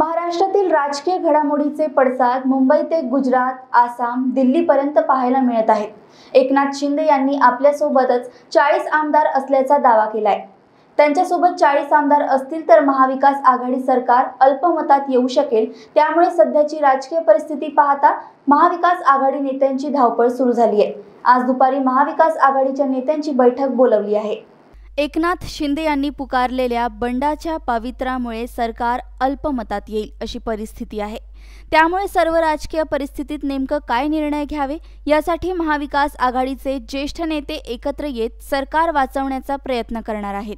महाराष्ट्रातील राजकीय घडामोडीचे पडसाद मुंबई ते गुजरात आसाम दिल्लीपर्यंत पाहायला मिळत आहेत एकनाथ शिंदे यांनी आपल्यासोबतच चाळीस आमदार असल्याचा दावा केलाय त्यांच्यासोबत चाळीस आमदार असतील तर महाविकास आघाडी सरकार अल्पमतात येऊ शकेल त्यामुळे सध्याची राजकीय परिस्थिती पाहता महाविकास आघाडी नेत्यांची धावपळ सुरू झाली आहे आज दुपारी महाविकास आघाडीच्या नेत्यांची बैठक बोलवली आहे एकनाथ शिंदे यांनी पुकारलेल्या बंडाच्या पावित्र्यामुळे सरकार अल्पमतात येईल अशी परिस्थिती आहे त्यामुळे सर्व राजकीय परिस्थितीत नेमकं काय निर्णय घ्यावे यासाठी महाविकास आघाडीचे ज्येष्ठ नेते एकत्र येत सरकार वाचवण्याचा प्रयत्न करणार आहेत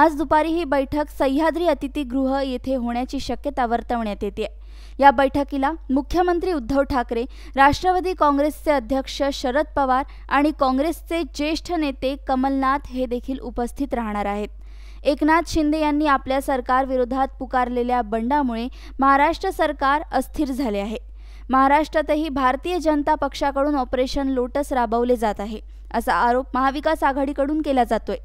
आज दुपारी ही बैठक सह्याद्री अतिथीगृह येथे होण्याची शक्यता वर्तवण्यात येते या बैठकीला मुख्यमंत्री उद्धव ठाकरे राष्ट्रवादी काँग्रेसचे अध्यक्ष शरद पवार आणि काँग्रेसचे ज्येष्ठ नेते कमलनाथ हे देखील उपस्थित राहणार आहेत एकनाथ शिंदे यांनी आपल्या सरकारविरोधात पुकारलेल्या बंडामुळे महाराष्ट्र सरकार अस्थिर झाले आहे महाराष्ट्रातही भारतीय जनता पक्षाकडून ऑपरेशन लोटस राबवले जात आहे असा आरोप महाविकास आघाडीकडून केला जातोय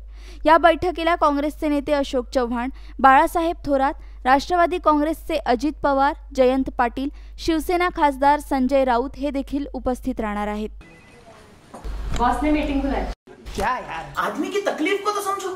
या बैठकीला काँग्रेसचे नेते अशोक चव्हाण बाळासाहेब थोरात राष्ट्रवादी काँग्रेसचे अजित पवार जयंत पाटील शिवसेना खासदार संजय राऊत हे देखील उपस्थित राहणार आहेत मीटिंग यार आदमी की तकलीफ को तो समझो